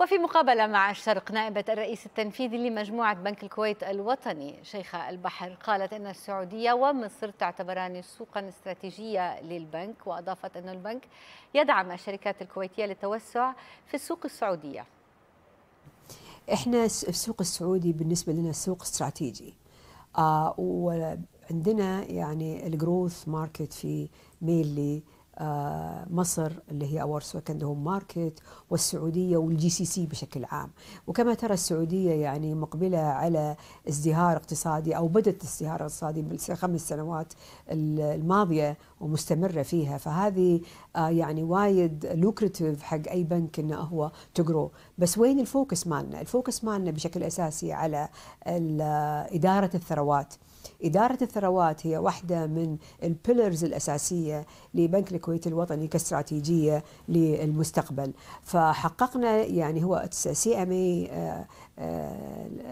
وفي مقابلة مع الشرق نائبة الرئيس التنفيذي لمجموعة بنك الكويت الوطني شيخة البحر قالت أن السعودية ومصر تعتبران سوقا استراتيجية للبنك وأضافت أن البنك يدعم الشركات الكويتية للتوسع في السوق السعودية احنا السوق السعودي بالنسبة لنا سوق استراتيجي آه وعندنا يعني الجروث ماركت في ميل آه، مصر اللي هي اور سكند هوم ماركت والسعوديه والجي سي سي بشكل عام وكما ترى السعوديه يعني مقبله على ازدهار اقتصادي او بدات ازدهار اقتصادي بالخمس سنوات الماضيه ومستمره فيها فهذه آه، يعني وايد لوكريتيف حق اي بنك انه هو تجرو بس وين الفوكس مالنا الفوكس مالنا بشكل اساسي على اداره الثروات إدارة الثروات هي واحدة من البيلرز الأساسية لبنك الكويت الوطني كاستراتيجية للمستقبل فحققنا يعني هو سي ام اي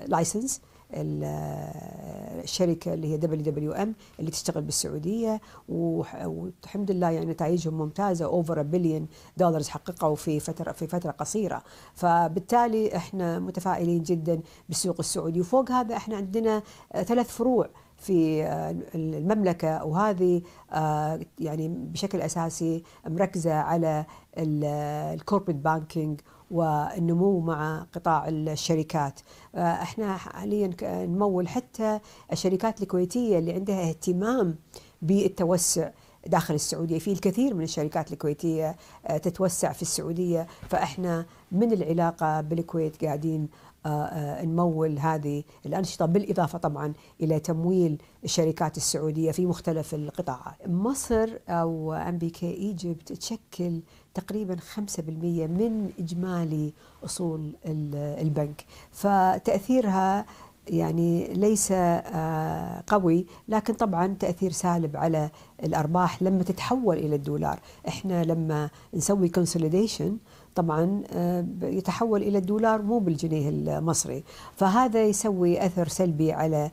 لايسنس الشركه اللي هي دبليو دبليو ام اللي تشتغل بالسعوديه والحمد لله يعني نتائجهم ممتازه اوفر بليون دولار حققوا في فتره في فتره قصيره فبالتالي احنا متفائلين جدا بالسوق السعودي وفوق هذا احنا عندنا ثلاث فروع في آه، المملكه وهذه آه، يعني بشكل اساسي مركزه على الكوربريت بانكينج آه، والنمو مع قطاع الشركات احنا حاليا نمول حتى الشركات الكويتيه اللي عندها اهتمام بالتوسع داخل السعوديه في الكثير من الشركات الكويتيه تتوسع في السعوديه فاحنا من العلاقه بالكويت قاعدين آه، آه، نمول هذه الأنشطة بالإضافة طبعا إلى تمويل الشركات السعودية في مختلف القطاعات مصر أو ام بي كي إيجيبت تشكل تقريبا 5% من إجمالي أصول البنك فتأثيرها يعني ليس آه، قوي لكن طبعا تأثير سالب على الأرباح لما تتحول إلى الدولار احنا لما نسوي كونسوليديشن طبعا آه، يتحول الى الدولار مو بالجنيه المصري فهذا يسوي اثر سلبي على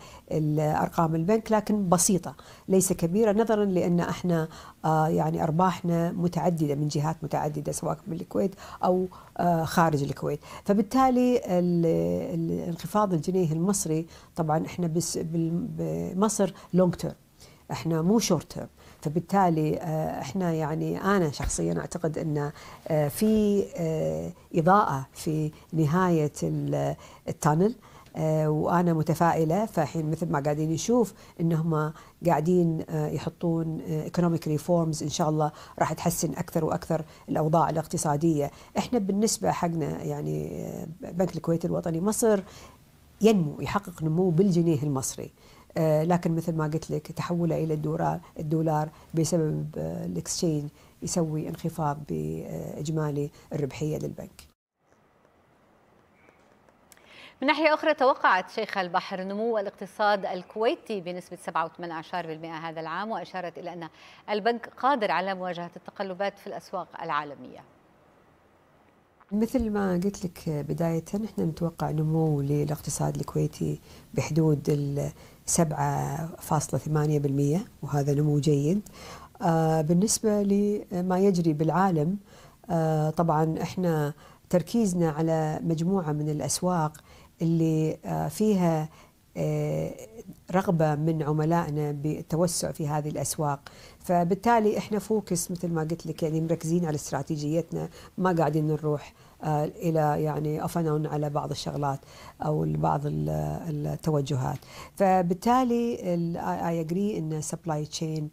ارقام البنك لكن بسيطه ليس كبيره نظرا لان احنا آه، يعني ارباحنا متعدده من جهات متعدده سواء من الكويت او آه، خارج الكويت فبالتالي انخفاض الجنيه المصري طبعا احنا بمصر لونج تيرم احنا مو شورت تيرم فبالتالي آه، احنا يعني انا شخصيا اعتقد ان آه، في آه، اضاءه في نهايه التانل وانا متفائله فحين مثل ما قاعدين نشوف انهم قاعدين يحطون ايكونوميك ريفورمز ان شاء الله راح تحسن اكثر واكثر الاوضاع الاقتصاديه، احنا بالنسبه حقنا يعني بنك الكويت الوطني مصر ينمو يحقق نمو بالجنيه المصري. آه، لكن مثل ما قلت لك تحوله الى الدولار الدولار بسبب آه، الاكسشينج يسوي انخفاض باجمالي الربحيه للبنك. من ناحية أخرى توقعت شيخ البحر نمو الاقتصاد الكويتي بنسبة 7.8% هذا العام وأشارت إلى أن البنك قادر على مواجهة التقلبات في الأسواق العالمية مثل ما قلت لك بداية احنا نتوقع نمو للاقتصاد الكويتي بحدود ال 7.8% وهذا نمو جيد آه، بالنسبة لما يجري بالعالم آه، طبعا احنا تركيزنا على مجموعة من الأسواق اللي آه، فيها آه، رغبة من عملائنا بالتوسع في هذه الأسواق فبالتالي إحنا فوكس مثل ما قلت لك يعني مركزين على استراتيجيتنا ما قاعدين نروح آه، الى يعني افنون على بعض الشغلات او بعض التوجهات فبالتالي اي اجري ان سبلاي تشين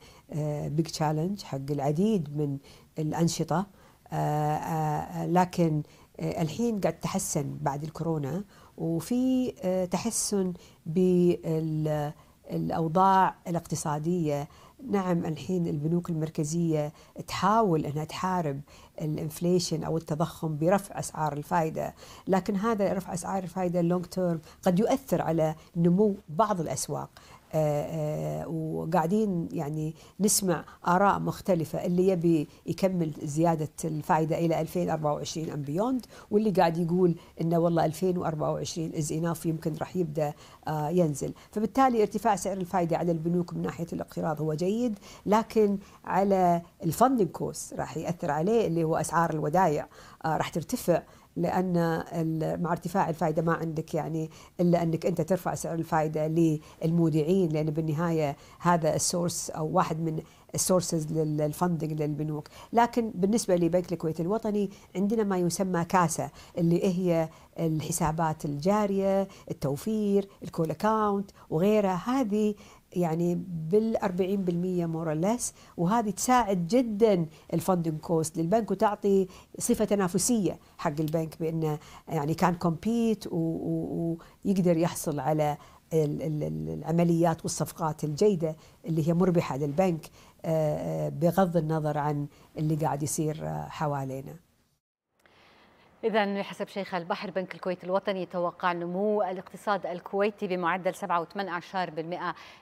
بيج تشالنج حق العديد من الانشطه آه، لكن آه، الحين قاعد تحسن بعد الكورونا وفي آه، تحسن بالأوضاع الاقتصادية نعم الحين البنوك المركزية تحاول أنها تحارب الانفليشن أو التضخم برفع أسعار الفائدة لكن هذا رفع أسعار الفائدة لونج تيرم قد يؤثر على نمو بعض الأسواق آه، آه، وقاعدين يعني نسمع آراء مختلفة اللي يبي يكمل زيادة الفائدة إلى 2024 أم بيوند واللي قاعد يقول إنه والله 2024 إز إناف يمكن راح يبدأ آه، ينزل فبالتالي ارتفاع سعر الفائدة على البنوك من ناحية الاقتراض هو جيد لكن على الفندنج كوست راح يأثر عليه اللي هو أسعار الودائع راح ترتفع لان مع ارتفاع الفائده ما عندك يعني الا انك انت ترفع سعر الفائده للمودعين لان بالنهايه هذا السورس او واحد من السورسز للفندنج للبنوك لكن بالنسبة لبنك الكويت الوطني عندنا ما يسمى كاسة اللي هي الحسابات الجارية التوفير الكول أكاونت وغيرها هذه يعني بال 40% مور لس وهذه تساعد جدا الفندنج كوست للبنك وتعطي صفه تنافسيه حق البنك بانه يعني كان كومبيت ويقدر يحصل على العمليات والصفقات الجيده اللي هي مربحه للبنك آه، آه، بغض النظر عن اللي قاعد يصير آه، حوالينا. إذا بحسب شيخ البحر بنك الكويت الوطني يتوقع نمو الاقتصاد الكويتي بمعدل 7.8%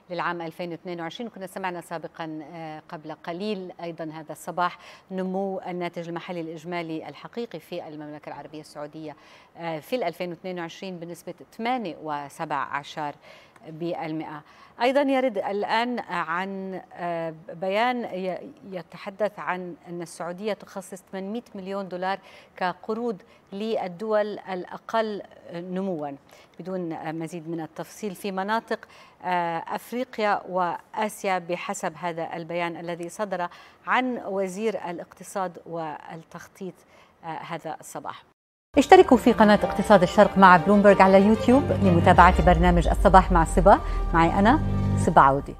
للعام 2022 وكنا سمعنا سابقا آه، قبل قليل أيضا هذا الصباح نمو الناتج المحلي الإجمالي الحقيقي في المملكة العربية السعودية آه، في 2022 بنسبة 8.17 بالمئة أيضا يرد الآن عن آه، بيان يتحدث عن أن السعودية تخصص 800 مليون دولار كقروض للدول الأقل نموا بدون مزيد من التفصيل في مناطق آه، أفريقيا وآسيا بحسب هذا البيان الذي صدر عن وزير الاقتصاد والتخطيط آه، هذا الصباح اشتركوا في قناة اقتصاد الشرق مع بلومبرج على يوتيوب لمتابعة برنامج الصباح مع سبا معي أنا سبا عودي